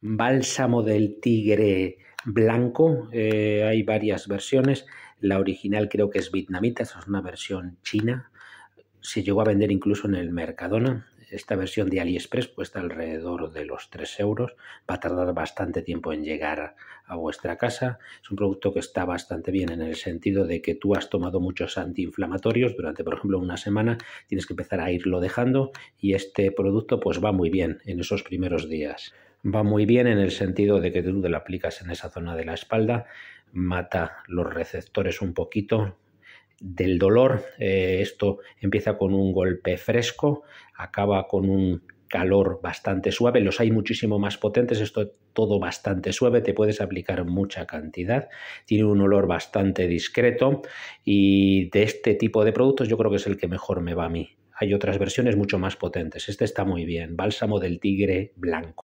Bálsamo del Tigre Blanco, eh, hay varias versiones. La original creo que es vietnamita, es una versión china. Se llegó a vender incluso en el Mercadona. Esta versión de AliExpress cuesta alrededor de los 3 euros. Va a tardar bastante tiempo en llegar a vuestra casa. Es un producto que está bastante bien en el sentido de que tú has tomado muchos antiinflamatorios durante, por ejemplo, una semana. Tienes que empezar a irlo dejando y este producto pues va muy bien en esos primeros días va muy bien en el sentido de que tú te lo aplicas en esa zona de la espalda, mata los receptores un poquito del dolor. Eh, esto empieza con un golpe fresco, acaba con un calor bastante suave, los hay muchísimo más potentes, esto todo bastante suave, te puedes aplicar mucha cantidad, tiene un olor bastante discreto y de este tipo de productos yo creo que es el que mejor me va a mí. Hay otras versiones mucho más potentes, este está muy bien, bálsamo del tigre blanco.